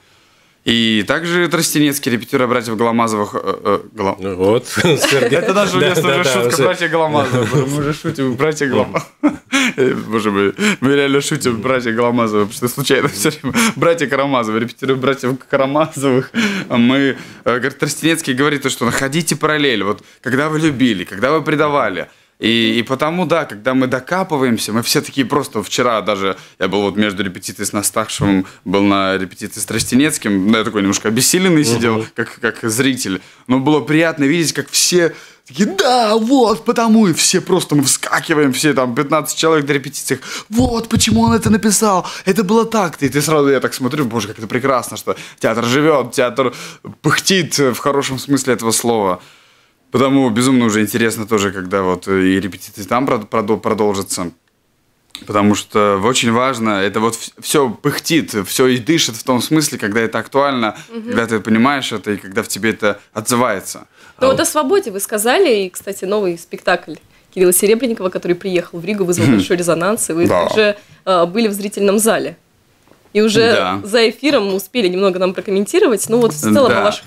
И также Тростенецкий, репетируя братьев Голомазовых... Э, э, ну вот, Это даже у нас уже шутка братья Голомазовых. Мы уже шутим братья Голомазовых. Э, боже мой, мы реально шутим братья Голомазовых, потому что случайно все время братья Карамазовы, репетируя братьев Карамазовых. А мы... Тростенецкий говорит, что находите параллель. Вот когда вы любили, когда вы предавали, и, и потому, да, когда мы докапываемся, мы все такие просто... Вчера даже я был вот между репетицией с Настахшевым, был на репетиции с Тростенецким, я такой немножко обессиленный сидел, угу. как, как зритель. Но было приятно видеть, как все такие, да, вот, потому, и все просто, мы вскакиваем, все там 15 человек на репетициях, вот, почему он это написал, это было так-то, и ты сразу, я так смотрю, боже, как это прекрасно, что театр живет, театр пыхтит в хорошем смысле этого слова. Потому безумно уже интересно тоже, когда вот э, и репетиции там продолжатся. Потому что очень важно, это вот все пыхтит, все и дышит в том смысле, когда это актуально, угу. когда ты понимаешь это и когда в тебе это отзывается. Ну а вот о свободе вы сказали, и, кстати, новый спектакль Кирилла Серебренникова, который приехал в Ригу, вызвал большой резонанс, и вы да. уже э, были в зрительном зале. И уже да. за эфиром успели немного нам прокомментировать, ну вот в целом да. о ваших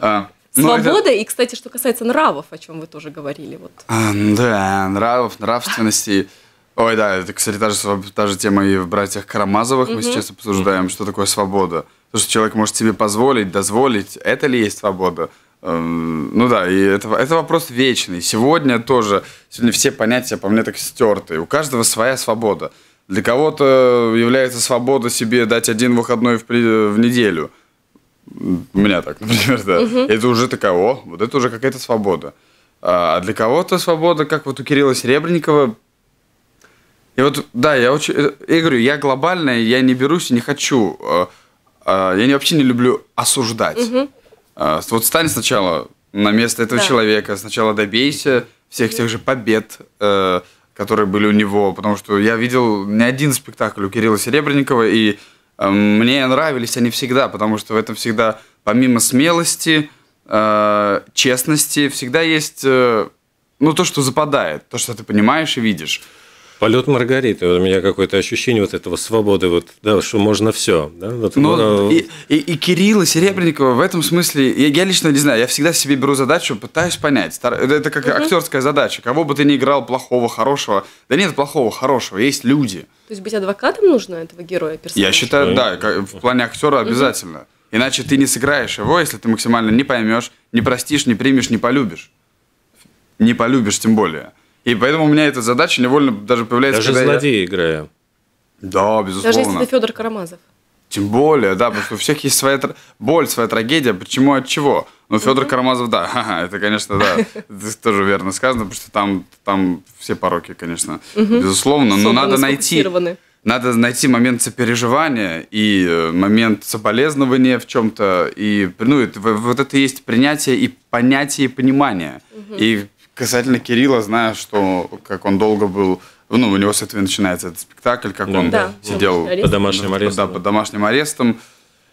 А. Ну, свобода это... и, кстати, что касается нравов, о чем вы тоже говорили. Вот. А, да, нравов, нравственности. Ой, да, это, кстати, та же, та же тема и в «Братьях Карамазовых» мы сейчас обсуждаем, что такое свобода. То, что человек может себе позволить, дозволить, это ли есть свобода? Эм, ну да, и это, это вопрос вечный. Сегодня тоже, сегодня все понятия по мне так стерты. У каждого своя свобода. Для кого-то является свобода себе дать один выходной в, в неделю – у меня так, например, да. Угу. Это уже такая, о, вот это уже какая-то свобода. А, а для кого-то свобода, как вот у Кирилла Серебренникова, и вот, да, я очень... Э, я говорю, я глобальная, я не берусь и не хочу. Э, э, я вообще не люблю осуждать. Угу. Вот стань сначала на место этого да. человека, сначала добейся всех угу. тех же побед, которые были у него, потому что я видел не один спектакль у Кирилла Серебренникова, и Эм, мне нравились они всегда, потому что в этом всегда, помимо смелости, э, честности, всегда есть э, ну, то, что западает, то, что ты понимаешь и видишь. Полет Маргариты. У меня какое-то ощущение вот этого свободы, вот, да, что можно все. Да? Вот, Но ну, и, и, и Кирилла Серебренникова в этом смысле, я, я лично не знаю, я всегда себе беру задачу, пытаюсь понять. Это как угу. актерская задача. Кого бы ты ни играл, плохого, хорошего. Да нет плохого, хорошего, есть люди. То есть быть адвокатом нужно этого героя, персонажа? Я считаю, ну, да, в плане актера обязательно. Угу. Иначе ты не сыграешь его, если ты максимально не поймешь, не простишь, не примешь, не полюбишь. Не полюбишь тем более. И поэтому у меня эта задача невольно даже появляется. Даже злодеи я... играю. Да, безусловно. Даже если ты Федор Карамазов. Тем более, да, потому что у всех есть своя боль, своя трагедия. Почему от чего? Ну, Федор mm-hmm. Карамазов, да, ха-ха, это, конечно, да, это тоже верно сказано, потому что там, там все пороки, конечно, mm-hmm. безусловно, но надо найти, надо найти момент сопереживания и э, момент соболезнования в чем-то, и, ну, это, вот это есть принятие и понятие, и понимание. Mm-hmm. И касательно Кирилла, знаю, что как он долго был, ну, у него с этого начинается этот спектакль, как да, он да. сидел под домашним арестом. Да, под домашним арестом.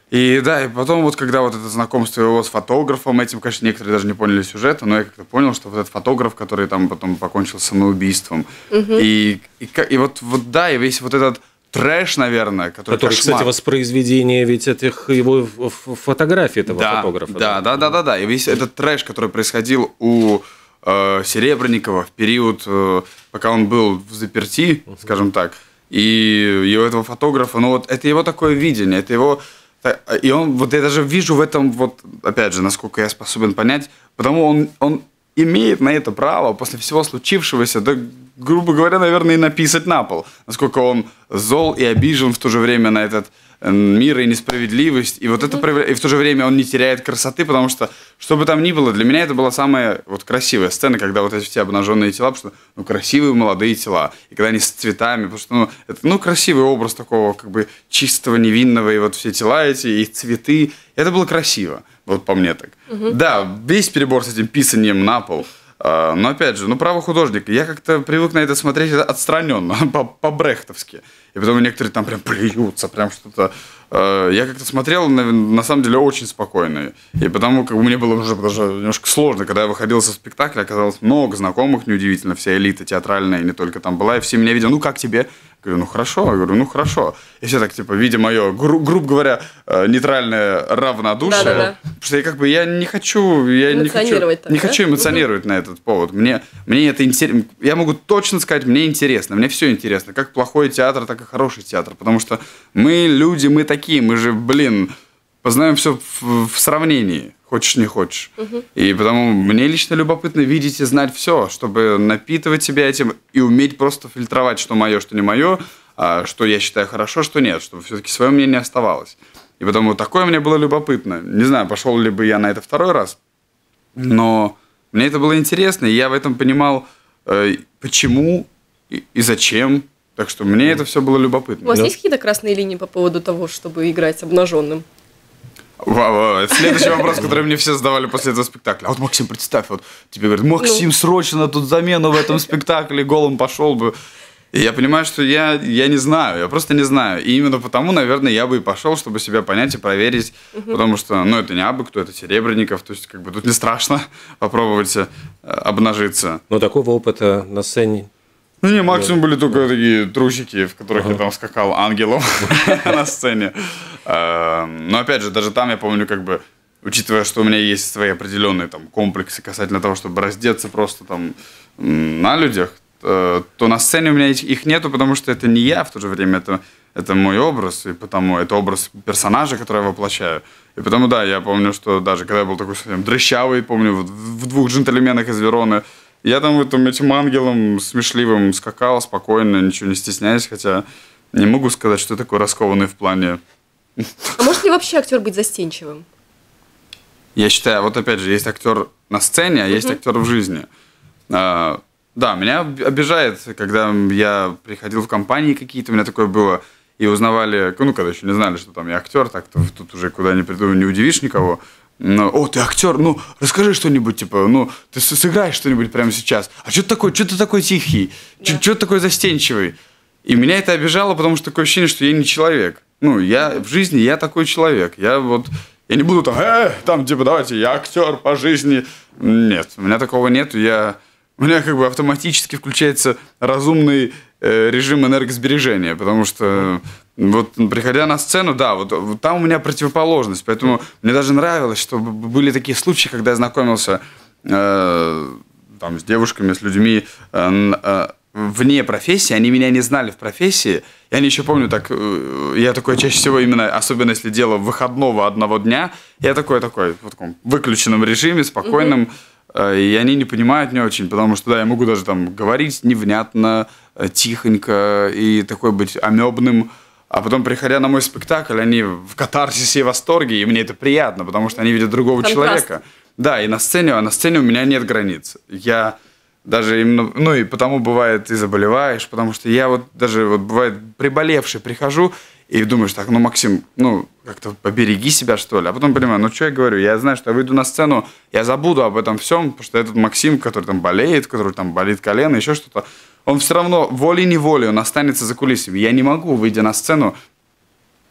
И да, и потом вот когда вот это знакомство его с фотографом, этим, конечно, некоторые даже не поняли сюжета, но я как-то понял, что вот этот фотограф, который там потом покончил самоубийством. Угу. И, и, и вот, вот да, и весь вот этот трэш, наверное, который Который, кстати, воспроизведение ведь этих его фотографий этого да, фотографа. Да, да, да, да, да. И весь этот трэш, который происходил у Э, Серебренникова в период, э, пока он был в заперти, скажем так, и его этого фотографа, ну вот это его такое видение, это его... Э, и он, вот я даже вижу в этом, вот опять же, насколько я способен понять, потому он, он имеет на это право после всего случившегося, да, грубо говоря, наверное, и написать на пол, насколько он зол и обижен в то же время на этот мира и несправедливость. И вот это и в то же время он не теряет красоты, потому что, что бы там ни было, для меня это была самая вот красивая сцена, когда вот эти все обнаженные тела, потому что, ну, красивые молодые тела, и когда они с цветами, потому что, ну, это, ну, красивый образ такого, как бы, чистого, невинного, и вот все тела эти, и цветы, это было красиво, вот по мне так. Угу. Да, весь перебор с этим писанием на пол – а, но опять же, ну право художник, я как-то привык на это смотреть отстраненно, по-брехтовски. И потом некоторые там прям плюются, прям что-то. А, я как-то смотрел, на самом деле, очень спокойно. И потому как бы мне было уже даже немножко сложно, когда я выходил со спектакля, оказалось много знакомых, неудивительно, вся элита театральная, и не только там была, и все меня видели, ну как тебе? Говорю, ну хорошо. Я говорю, ну хорошо. И все так, типа, видя мое, гру- грубо говоря, э, нейтральное равнодушие. Да, да, да. Потому что я как бы, я не хочу, я не хочу, так, не да? хочу эмоционировать на этот повод. Мне, мне это интересно. Я могу точно сказать, мне интересно. Мне все интересно. Как плохой театр, так и хороший театр. Потому что мы люди, мы такие, мы же, блин, познаем все в, в сравнении хочешь не хочешь. Угу. И потому мне лично любопытно видеть и знать все, чтобы напитывать себя этим и уметь просто фильтровать, что мое, что не мое, а что я считаю хорошо, что нет, чтобы все-таки свое мнение оставалось. И потому такое мне было любопытно. Не знаю, пошел ли бы я на это второй раз, но мне это было интересно, и я в этом понимал, э, почему и зачем. Так что мне это все было любопытно. У вас да. есть какие-то красные линии по поводу того, чтобы играть обнаженным? Следующий вопрос, который мне все задавали после этого спектакля. А вот, Максим, представь, вот тебе говорят, ну. Максим, срочно тут замену в этом спектакле, голым пошел бы. И я понимаю, что я, я не знаю, я просто не знаю. И именно потому, наверное, я бы и пошел, чтобы себя понять и проверить. Угу. Потому что, ну, это не абы кто, это Серебренников. То есть, как бы тут не страшно попробовать э, обнажиться. Но такого опыта на сцене ну, не, максимум были только такие трусики, в которых я там скакал ангелом на сцене. Эм, но опять же, даже там я помню, как бы, учитывая, что у меня есть свои определенные там комплексы касательно того, чтобы раздеться просто там на людях, э, то на сцене у меня их нету, потому что это не я в то же время, это, это мой образ, и потому это образ персонажа, который я воплощаю. И потому, да, я помню, что даже когда я был такой совсем дрыщавый, помню, в, в двух джентльменах из Вероны, я там вот этим ангелом смешливым скакал спокойно, ничего не стесняясь, хотя не могу сказать, что такой раскованный в плане а может ли вообще актер быть застенчивым? Я считаю, вот опять же, есть актер на сцене, а есть актер в жизни. А, да, меня обижает, когда я приходил в компании какие-то, у меня такое было, и узнавали, ну, когда еще не знали, что там я актер, так тут уже куда ни приду, не удивишь никого. Но, о, ты актер, ну, расскажи что-нибудь, типа, ну, ты сыграешь что-нибудь прямо сейчас. А что ты такой, что ты такой тихий? Что ты такой застенчивый? И меня это обижало, потому что такое ощущение, что я не человек. Ну, я в жизни, я такой человек. Я вот, я не буду там, э, там, типа, давайте, я актер по жизни. Нет, у меня такого нет. Я, у меня как бы автоматически включается разумный э, режим энергосбережения, потому что вот приходя на сцену, да, вот, вот там у меня противоположность, поэтому мне даже нравилось, что были такие случаи, когда я знакомился э, там, с девушками, с людьми э, э вне профессии, они меня не знали в профессии. Я не еще помню так, э, я такой чаще всего именно, особенно если дело выходного одного дня, я такой такой в таком выключенном режиме, спокойном, э, и они не понимают меня очень, потому что да, я могу даже там говорить невнятно, э, тихонько и такой быть амебным. А потом, приходя на мой спектакль, они в катарсисе и восторге, и мне это приятно, потому что они видят другого Контраст. человека. Да, и на сцене, а на сцене у меня нет границ. Я даже именно, ну и потому бывает ты заболеваешь, потому что я вот даже вот бывает приболевший прихожу и думаешь так, ну Максим, ну как-то побереги себя что ли, а потом понимаю, ну что я говорю, я знаю, что я выйду на сцену, я забуду об этом всем, потому что этот Максим, который там болеет, который там болит колено, еще что-то, он все равно волей-неволей, он останется за кулисами. Я не могу, выйдя на сцену,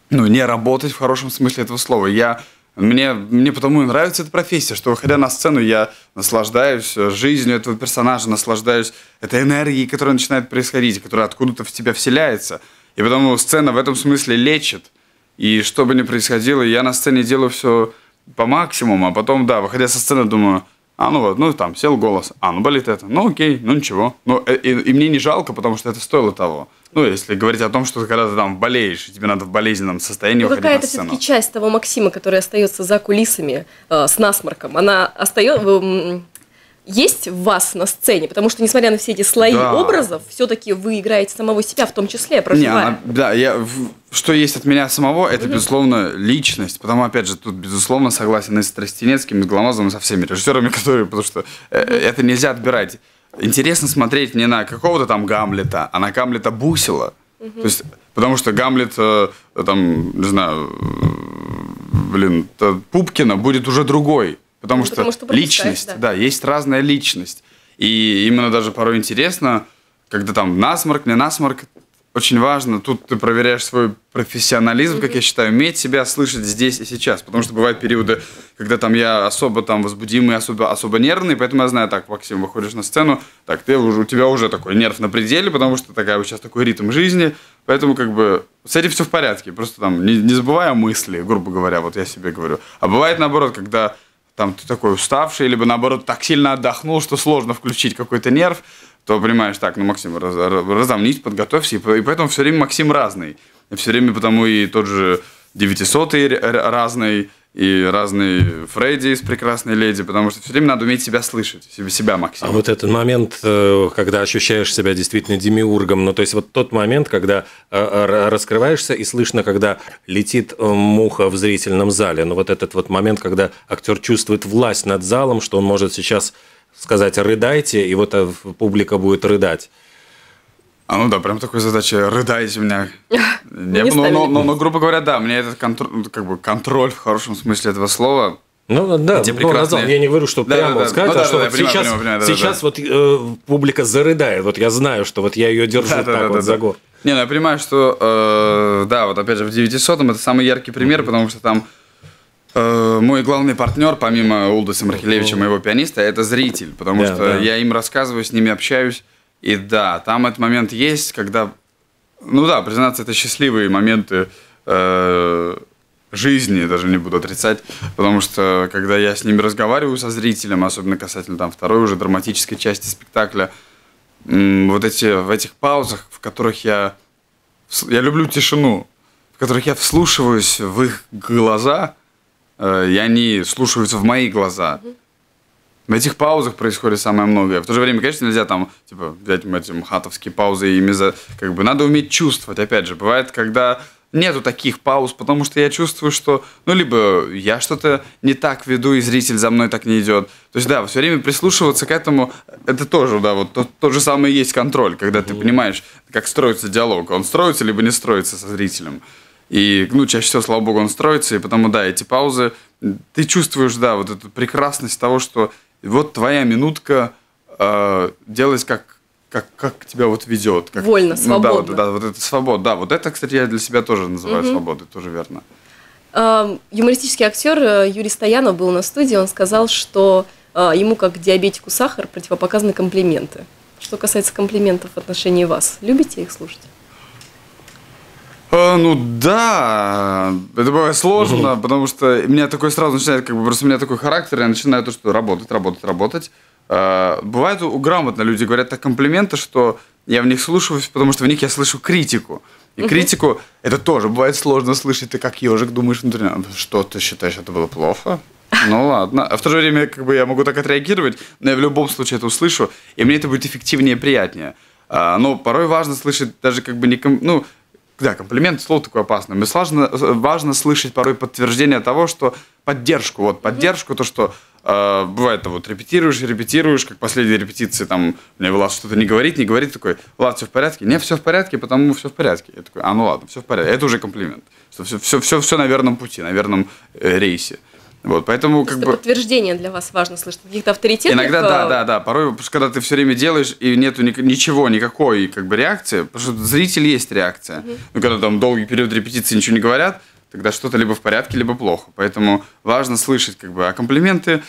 ну, не работать в хорошем смысле этого слова. Я мне, мне потому и нравится эта профессия, что выходя на сцену, я наслаждаюсь э, жизнью этого персонажа, наслаждаюсь этой энергией, которая начинает происходить, которая откуда-то в тебя вселяется. И потому сцена в этом смысле лечит. И что бы ни происходило, я на сцене делаю все по максимуму, а потом, да, выходя со сцены, думаю, а ну вот, ну там, сел голос, а ну болит это, ну окей, ну ничего. Ну, э, и, и мне не жалко, потому что это стоило того. Ну, если говорить о том, что когда ты там болеешь, и тебе надо в болезненном состоянии ну, выходить какая-то все часть того Максима, который остается за кулисами э, с насморком, она остается... Э, есть в вас на сцене? Потому что, несмотря на все эти слои да. образов, все-таки вы играете самого себя, в том числе, проживая. Не, она, да, я, что есть от меня самого, это, угу. безусловно, личность. Потому, опять же, тут, безусловно, согласен и с Тростенецким, и с Гломозовым, и со всеми режиссерами, которые... Потому что э, э это нельзя отбирать. Интересно смотреть не на какого-то там Гамлета, а на Гамлета Бусила. Угу. То есть, потому что Гамлет, э, там, не знаю, э, блин, э, Пупкина будет уже другой. Потому, ну, что, потому что личность, да. да, есть разная личность. И именно даже порой интересно, когда там насморк, не насморк, очень важно, тут ты проверяешь свой профессионализм, как я считаю, уметь себя слышать здесь и сейчас, потому что бывают периоды, когда там я особо там возбудимый, особо, особо нервный, поэтому я знаю, так, Максим, выходишь на сцену, так, ты уже, у тебя уже такой нерв на пределе, потому что такая вот сейчас такой ритм жизни, поэтому как бы с этим все в порядке, просто там не, не забывай о мысли, грубо говоря, вот я себе говорю. А бывает наоборот, когда там ты такой уставший, либо наоборот так сильно отдохнул, что сложно включить какой-то нерв, то понимаешь, так, ну, Максим, раз, разомнись, подготовься. И, поэтому все время Максим разный. И все время потому и тот же 900 разный, и разный Фредди из «Прекрасной леди», потому что все время надо уметь себя слышать, себя, себя Максим. А вот этот момент, э, когда ощущаешь себя действительно демиургом, ну, то есть вот тот момент, когда э, раскрываешься и слышно, когда летит э, муха в зрительном зале, ну, вот этот вот момент, когда актер чувствует власть над залом, что он может сейчас сказать «рыдайте», и вот э, публика будет рыдать. А ну да, прям такой задачи рыдайте меня. Не, ну, но, но, но, грубо говоря, да, мне этот контроль, ну, как бы контроль в хорошем смысле этого слова. Ну да, эти ну, прекрасные... я не говорю, что да, прямо да, да. сказать, ну, а что да, вот сейчас, понимаю, понимаю, да, сейчас да, да. вот э, публика зарыдает. Вот я знаю, что вот я ее держу да, так да, вот да, за да. Не, ну я понимаю, что э, да, вот опять же в 900 это самый яркий пример, потому что там Э, мой главный партнер, помимо Улдоса Мархилевича, моего пианиста, это зритель, потому да, что да. я им рассказываю, с ними общаюсь. И да, там этот момент есть, когда, ну да, признаться, это счастливые моменты э, жизни, даже не буду отрицать, потому что когда я с ними разговариваю со зрителем, особенно касательно там второй уже драматической части спектакля, вот эти в этих паузах, в которых я я люблю тишину, в которых я вслушиваюсь в их глаза Э, и они слушаются в мои глаза. В этих паузах происходит самое многое. В то же время, конечно, нельзя там, типа, взять эти мхатовские паузы и мезо... Как бы надо уметь чувствовать. Опять же, бывает, когда нету таких пауз, потому что я чувствую, что, ну, либо я что-то не так веду, и зритель за мной так не идет. То есть, да, все время прислушиваться к этому, это тоже, да, вот тот, тот же самый есть контроль, когда ты понимаешь, как строится диалог. Он строится, либо не строится со зрителем. И, ну, чаще всего, слава богу, он строится, и потому, да, эти паузы, ты чувствуешь, да, вот эту прекрасность того, что вот твоя минутка э, делать как, как, как тебя вот ведет. Как, Вольно, свободно. Ну, да, да, вот это свобода. Да, вот это, кстати, я для себя тоже называю угу. свободой, тоже верно. Эм, юмористический актер э, Юрий Стоянов был на студии, он сказал, что э, ему как диабетику сахар противопоказаны комплименты. Что касается комплиментов в отношении вас, любите их слушать? Э, ну да, это бывает сложно, угу. потому что меня такой сразу начинает, как бы просто у меня такой характер, я начинаю то, что работать, работать, работать. Э, бывает у грамотно люди говорят так комплименты, что я в них слушаюсь, потому что в них я слышу критику. И критику угу. это тоже бывает сложно слышать. Ты как ежик думаешь внутри, «А, что ты считаешь, это было плохо? Ну ладно. А в то же время как бы я могу так отреагировать, но я в любом случае это услышу, и мне это будет эффективнее и приятнее. А, но порой важно слышать даже как бы не... Ну, да, комплимент, слово такое опасное. Мне сложно, э, важно слышать порой подтверждение того, что поддержку, вот поддержку, то, что э, бывает, вот репетируешь, репетируешь, как последние репетиции, там, мне Влад что-то не говорит, не говорит, такой, Влад, все в порядке? Не, все в порядке, потому все в порядке. Я такой, а ну ладно, все в порядке. Это уже комплимент, что все, все, все, все на верном пути, на верном э, рейсе. Вот, поэтому как бы... подтверждение для вас важно слышать, каких-то авторитетов. Иногда, э, да, да, да. Порой, потому что когда ты все время делаешь, и нету ни- ничего, никакой как бы реакции, потому что зритель есть реакция. Угу. Ну, когда там долгий период репетиции ничего не говорят, тогда что-то либо в порядке, либо плохо. Поэтому важно слышать, как бы, а комплименты,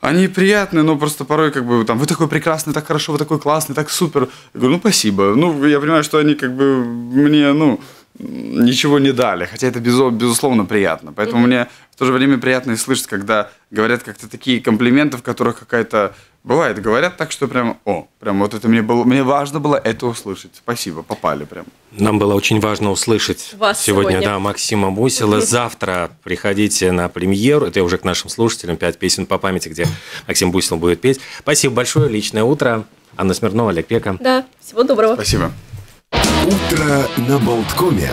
они приятные, но просто порой как бы там вы такой прекрасный, так хорошо, вы такой классный, так супер. Я говорю, ну спасибо. Ну, я понимаю, что они как бы мне, ну, ничего не дали. Хотя это безусловно приятно. Поэтому mm-hmm. мне в то же время приятно и слышать, когда говорят как-то такие комплименты, в которых какая-то бывает. Говорят так, что прям, о, прям вот это мне было, мне важно было это услышать. Спасибо, попали прям. Нам было очень важно услышать Вас сегодня, сегодня, да, Максима Бусила. Завтра приходите на премьеру. Это я уже к нашим слушателям. Пять песен по памяти, где Максим Бусил будет петь. Спасибо большое. Личное утро. Анна Смирнова, Олег Пека. Да, всего доброго. Спасибо. Утро на Болткоме.